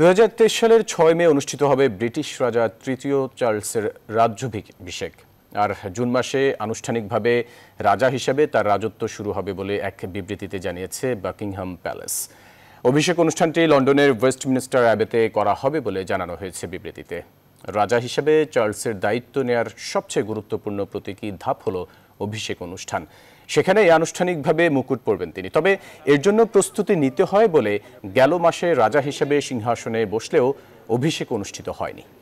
দু সালের ছয় মে অনুষ্ঠিত হবে ব্রিটিশ রাজা তৃতীয় চার্লসের রাজ্যভিষেক আর জুন মাসে আনুষ্ঠানিকভাবে রাজা হিসেবে তার রাজত্ব শুরু হবে বলে এক বিবৃতিতে জানিয়েছে বাকিংহাম প্যালেস অভিষেক অনুষ্ঠানটি লন্ডনের ওয়েস্টমিনিস্টার অ্যাবেতে করা হবে বলে জানানো হয়েছে বিবৃতিতে রাজা হিসেবে চার্লসের দায়িত্ব নেয়ার সবচেয়ে গুরুত্বপূর্ণ প্রতীকী ধাপ হলো অভিষেক অনুষ্ঠান সেখানে আনুষ্ঠানিকভাবে মুকুট পড়বেন তিনি তবে এর জন্য প্রস্তুতি নিতে হয় বলে গেল মাসে রাজা হিসেবে সিংহাসনে বসলেও অভিষেক অনুষ্ঠিত হয়নি